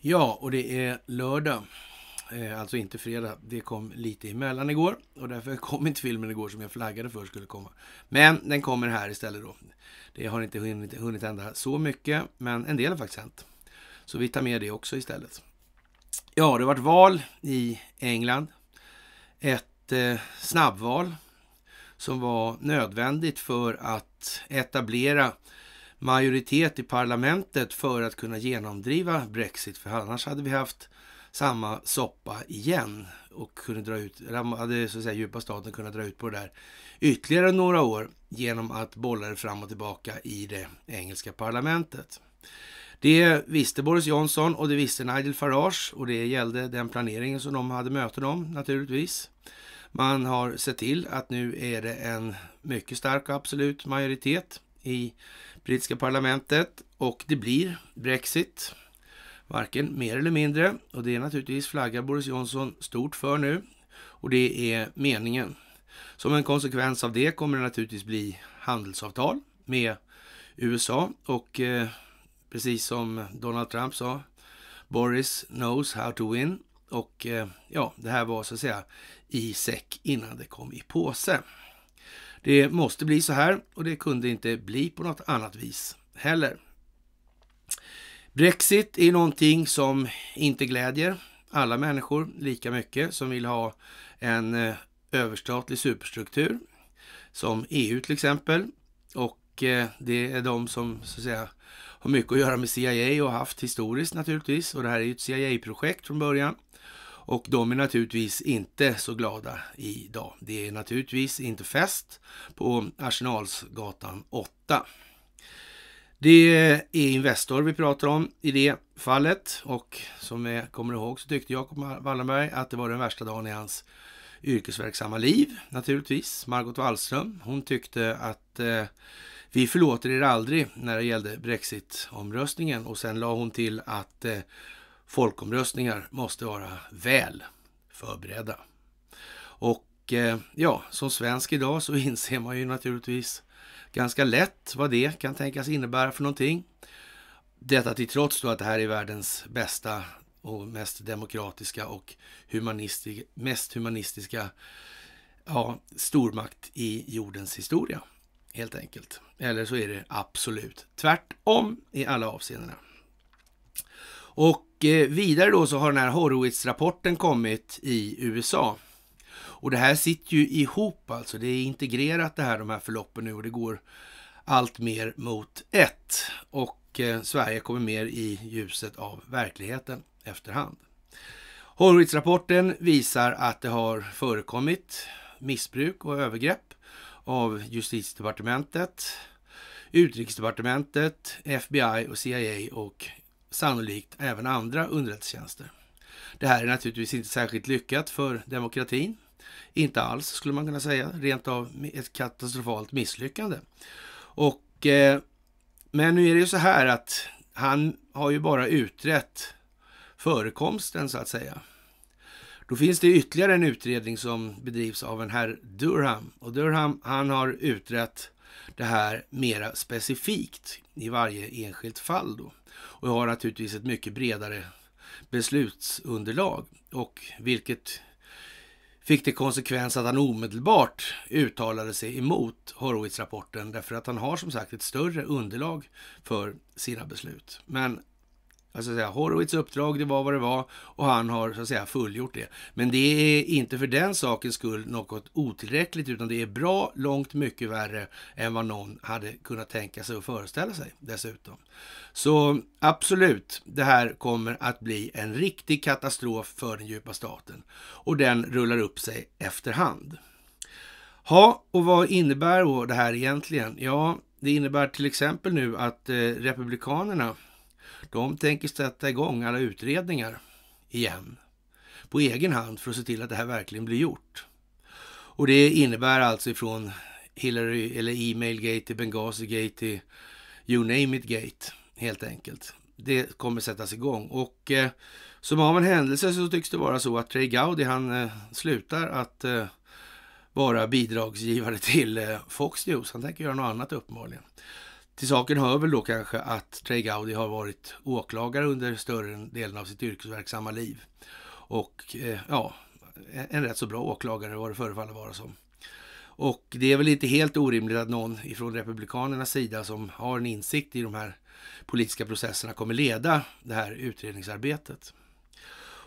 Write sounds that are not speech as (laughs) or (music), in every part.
Ja, och det är lördag. Eh, alltså inte fredag. Det kom lite emellan igår och därför (laughs) kom inte filmen igår som jag flaggade för skulle komma. Men den kommer här istället då. Det har inte hunnit, hunnit hända så mycket, men en del har faktiskt hänt. Så vi tar med det också istället. Ja, det har varit val i England. Ett eh, snabbval som var nödvändigt för att etablera majoritet i parlamentet för att kunna genomdriva Brexit. För annars hade vi haft samma soppa igen och kunde dra ut, hade så att säga djupa staten kunnat dra ut på det där ytterligare några år genom att bolla det fram och tillbaka i det engelska parlamentet. Det visste Boris Johnson och det visste Nigel Farage och det gällde den planeringen som de hade möten om naturligtvis. Man har sett till att nu är det en mycket stark och absolut majoritet i brittiska parlamentet och det blir Brexit. Varken mer eller mindre. Och det är naturligtvis flaggar Boris Johnson stort för nu. Och det är meningen. Som en konsekvens av det kommer det naturligtvis bli handelsavtal med USA och eh, precis som Donald Trump sa, Boris knows how to win. Och eh, ja, det här var så att säga i säck innan det kom i påse. Det måste bli så här och det kunde inte bli på något annat vis heller. Brexit är någonting som inte glädjer alla människor lika mycket som vill ha en eh, överstatlig superstruktur som EU till exempel. Och eh, det är de som så att säga har mycket att göra med CIA och haft historiskt naturligtvis. Och det här är ju ett CIA-projekt från början. Och de är naturligtvis inte så glada idag. Det är naturligtvis inte fest på Arsenalsgatan 8. Det är Investor vi pratar om i det fallet och som vi kommer ihåg så tyckte Jacob Wallenberg att det var den värsta dagen i hans yrkesverksamma liv naturligtvis. Margot Wallström, hon tyckte att eh, vi förlåter er aldrig när det gällde Brexit-omröstningen och sen la hon till att eh, Folkomröstningar måste vara väl förberedda. Och eh, ja, som svensk idag så (laughs) inser man ju naturligtvis ganska lätt vad det kan tänkas innebära för någonting. Detta till trots då att det här är världens bästa och mest demokratiska och humanistiska, mest humanistiska ja, stormakt i jordens historia, helt enkelt. Eller så är det absolut tvärtom i alla avseenden. Och Eh, vidare då så har den här Horowitz-rapporten kommit i USA. Och det här sitter ju ihop alltså. Det är integrerat det här, de här förloppen nu och det går allt mer mot ett. Och eh, Sverige kommer mer i ljuset av verkligheten efterhand. Horowitz-rapporten visar att det har förekommit missbruk och övergrepp av justitiedepartementet, utrikesdepartementet, FBI och CIA och sannolikt även andra underrättelsetjänster. Det här är naturligtvis inte särskilt lyckat för demokratin. Inte alls skulle man kunna säga, rent av ett katastrofalt misslyckande. Och, eh, men nu är det ju så här att han har ju bara utrett förekomsten så att säga. Då finns det ytterligare en utredning som bedrivs av en herr Durham och Durham han har utrett det här mera specifikt i varje enskilt fall då. Och har naturligtvis ett mycket bredare beslutsunderlag och vilket fick det konsekvens att han omedelbart uttalade sig emot Horowitz-rapporten därför att han har som sagt ett större underlag för sina beslut. Men Alltså, säga, Horowitz uppdrag, det var vad det var och han har så att säga fullgjort det. Men det är inte för den sakens skull något otillräckligt, utan det är bra långt mycket värre än vad någon hade kunnat tänka sig och föreställa sig dessutom. Så absolut, det här kommer att bli en riktig katastrof för den djupa staten och den rullar upp sig efterhand. Ja, och vad innebär då det här egentligen? Ja, det innebär till exempel nu att eh, Republikanerna de tänker sätta igång alla utredningar igen på egen hand för att se till att det här verkligen blir gjort. Och det innebär alltså ifrån Hillary eller e-mailgate till Benghazi-gate till you name it-gate helt enkelt. Det kommer sättas igång och eh, som av en händelse så tycks det vara så att Trey Gowdy han eh, slutar att eh, vara bidragsgivare till eh, Fox News. Han tänker göra något annat uppenbarligen. Till saken hör väl då kanske att Trey Gowdy har varit åklagare under större delen av sitt yrkesverksamma liv. Och eh, ja, en rätt så bra åklagare vad det förefaller vara som. Och det är väl inte helt orimligt att någon ifrån Republikanernas sida som har en insikt i de här politiska processerna kommer leda det här utredningsarbetet.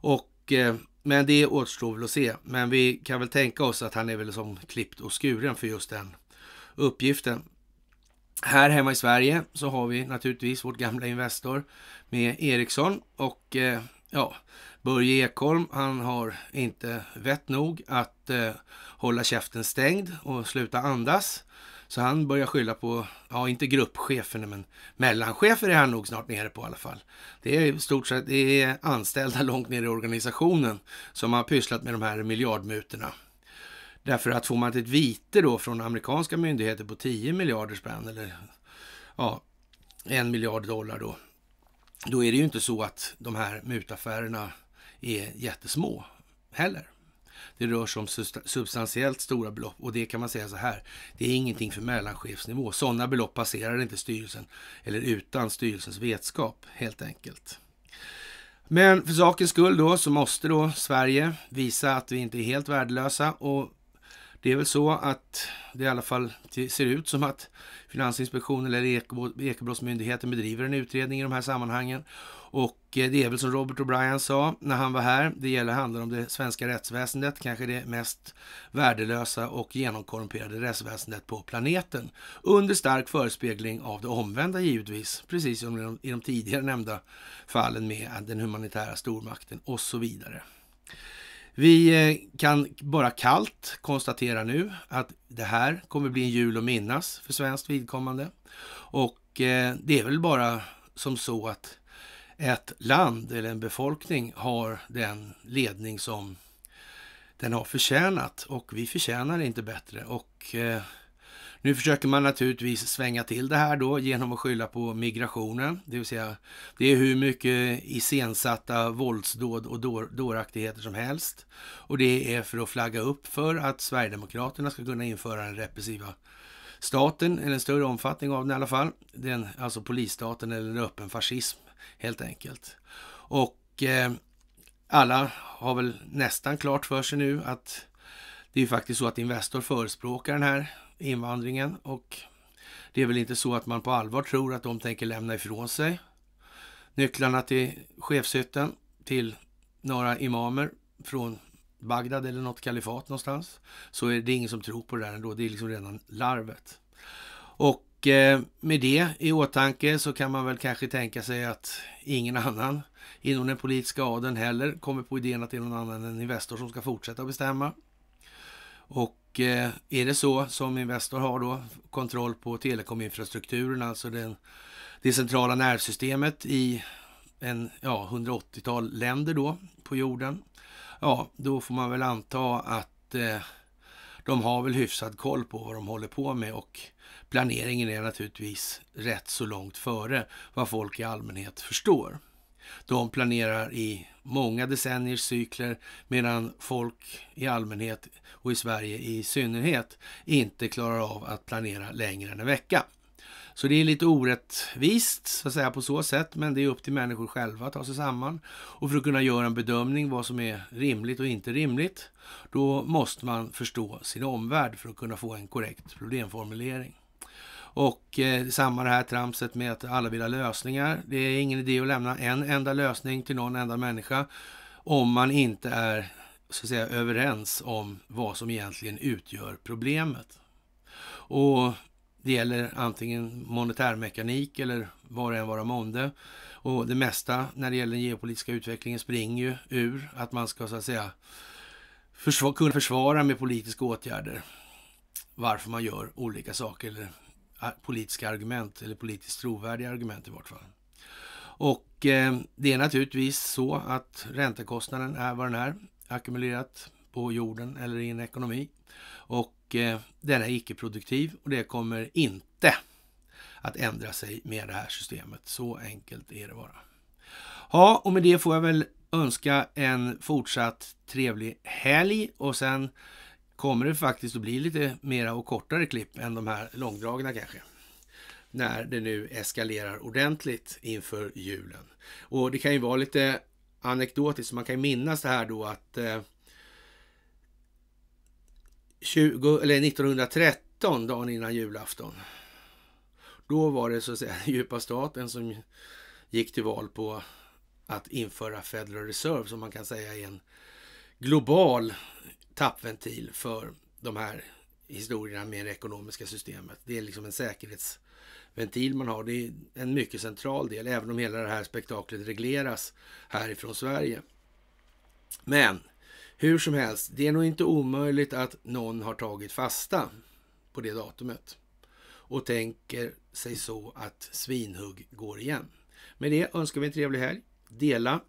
Och, eh, men det återstår väl att se. Men vi kan väl tänka oss att han är väl som klippt och skuren för just den uppgiften. Här hemma i Sverige så har vi naturligtvis vårt gamla Investor med Ericsson och eh, ja, Börje Ekholm, han har inte vett nog att eh, hålla käften stängd och sluta andas. Så han börjar skylla på, ja inte gruppcheferna men mellanchefer är han nog snart nere på i alla fall. Det är stort sett det är anställda långt ner i organisationen som har pysslat med de här miljardmutorna. Därför att får man ett vite då från amerikanska myndigheter på 10 miljarder spänn eller ja, en miljard dollar då, då är det ju inte så att de här mutaffärerna är jättesmå heller. Det rör sig om substantiellt stora belopp och det kan man säga så här, det är ingenting för mellanchefsnivå. Sådana belopp passerar inte styrelsen eller utan styrelsens vetskap helt enkelt. Men för sakens skull då så måste då Sverige visa att vi inte är helt värdelösa och det är väl så att det i alla fall ser ut som att Finansinspektionen eller Ekobrottsmyndigheten bedriver en utredning i de här sammanhangen. Och eh, det är väl som Robert O'Brien sa när han var här, det gäller handlar om det svenska rättsväsendet, kanske det mest värdelösa och genomkorrumperade rättsväsendet på planeten. Under stark förespegling av det omvända givetvis, precis som i de tidigare nämnda fallen med den humanitära stormakten och så vidare. Vi eh, kan bara kallt konstatera nu att det här kommer bli en jul att minnas för svenskt vidkommande. Och eh, det är väl bara som så att ett land eller en befolkning har den ledning som den har förtjänat och vi förtjänar inte bättre. Och eh, nu försöker man naturligtvis svänga till det här då genom att skylla på migrationen, det vill säga det är hur mycket iscensatta våldsdåd och dåraktigheter som helst. Och det är för att flagga upp för att Sverigedemokraterna ska kunna införa den repressiva staten, eller en större omfattning av den i alla fall. Den, alltså polisstaten eller en öppen fascism helt enkelt. Och eh, alla har väl nästan klart för sig nu att det är faktiskt så att Investor förespråkar den här invandringen och det är väl inte så att man på allvar tror att de tänker lämna ifrån sig nycklarna till chefshytten till några imamer från Bagdad eller något kalifat någonstans. Så är det ingen som tror på det där ändå. Det är liksom redan larvet. Och eh, med det i åtanke så kan man väl kanske tänka sig att ingen annan inom den politiska adeln heller kommer på idén att det är någon annan än Investor som ska fortsätta bestämma. Och eh, är det så som Investor har då kontroll på telekominfrastrukturen, alltså den, det centrala nervsystemet i en, ja, 180-tal länder då på jorden. Ja, då får man väl anta att eh, de har väl hyfsad koll på vad de håller på med och planeringen är naturligtvis rätt så långt före vad folk i allmänhet förstår. De planerar i många decenniers cykler medan folk i allmänhet och i Sverige i synnerhet inte klarar av att planera längre än en vecka. Så det är lite orättvist så att säga på så sätt, men det är upp till människor själva att ta sig samman. Och för att kunna göra en bedömning vad som är rimligt och inte rimligt, då måste man förstå sin omvärld för att kunna få en korrekt problemformulering. Och eh, samma det här tramset med att alla vill ha lösningar. Det är ingen idé att lämna en enda lösning till någon enda människa om man inte är så att säga, överens om vad som egentligen utgör problemet. Och det gäller antingen monetärmekanik eller var det än vara månde. Och det mesta när det gäller den geopolitiska utvecklingen springer ju ur att man ska så att säga försvara, kunna försvara med politiska åtgärder varför man gör olika saker eller politiska argument, eller politiskt trovärdiga argument i vart fall. Och eh, det är naturligtvis så att räntekostnaden är vad den är, ackumulerat på jorden eller i en ekonomi. Och eh, den är icke-produktiv och det kommer inte att ändra sig med det här systemet. Så enkelt är det bara. Ja, och med det får jag väl önska en fortsatt trevlig helg och sen kommer det faktiskt att bli lite mera och kortare klipp än de här långdragna kanske. När det nu eskalerar ordentligt inför julen. Och det kan ju vara lite anekdotiskt, man kan minnas det här då att 20, eh, eller 1913, dagen innan julafton. Då var det så att säga djupa staten som gick till val på att införa Federal Reserve som man kan säga är en global tappventil för de här historierna med det ekonomiska systemet. Det är liksom en säkerhetsventil man har. Det är en mycket central del, även om hela det här spektaklet regleras härifrån Sverige. Men hur som helst, det är nog inte omöjligt att någon har tagit fasta på det datumet och tänker sig så att svinhugg går igen. Med det önskar vi en trevlig helg. Dela